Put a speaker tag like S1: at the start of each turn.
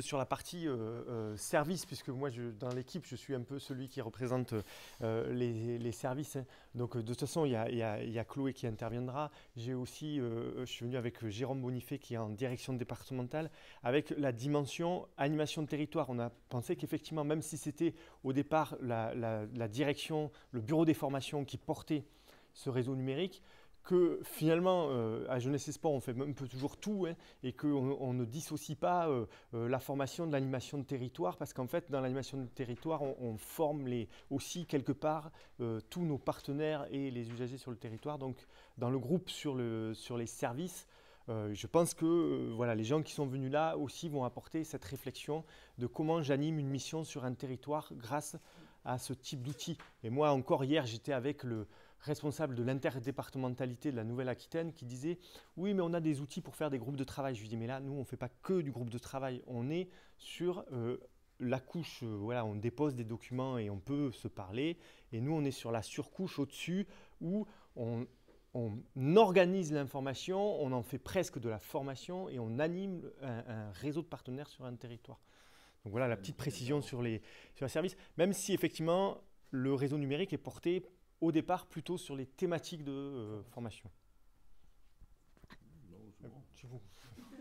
S1: sur la partie euh, euh, service, puisque moi, dans l'équipe, je suis un peu celui qui représente euh, les, services. Hein. Donc, de toute façon, il y, a, Chloé qui interviendra. J'ai aussi, je suis venu avec Jérôme Bonifay, qui est en direction départementale, avec la dimension animation de territoire. On a pensé qu'effectivement, même si c'était au départ la direction, le bureau des formations qui portait ce réseau numérique, que finalement, euh, à Jeunesse et Sport, on fait un peu toujours tout hein, et qu'on on ne dissocie pas euh, euh, la formation de l'animation de territoire parce qu'en fait, dans l'animation de territoire, on, forme aussi quelque part tous nos partenaires et les usagers sur le territoire. Donc, dans le groupe sur, les services, je pense que voilà, les gens qui sont venus là aussi vont apporter cette réflexion de comment j'anime une mission sur un territoire grâce à à ce type d'outils. Et moi, encore hier, j'étais avec le responsable de l'interdépartementalité de la Nouvelle-Aquitaine qui disait Oui, mais on a des outils pour faire des groupes de travail. Je lui dis Mais là, nous, on ne fait pas que du groupe de travail. On est sur euh, la couche, euh, voilà, on dépose des documents et on peut se parler. Et nous, on est sur la surcouche au-dessus où on, organise l'information, on en fait presque de la formation et on anime un réseau de partenaires sur un territoire. Donc voilà la petite précision sur les, sur services, même si effectivement le réseau numérique est porté au départ plutôt sur les thématiques de euh, formation. Euh,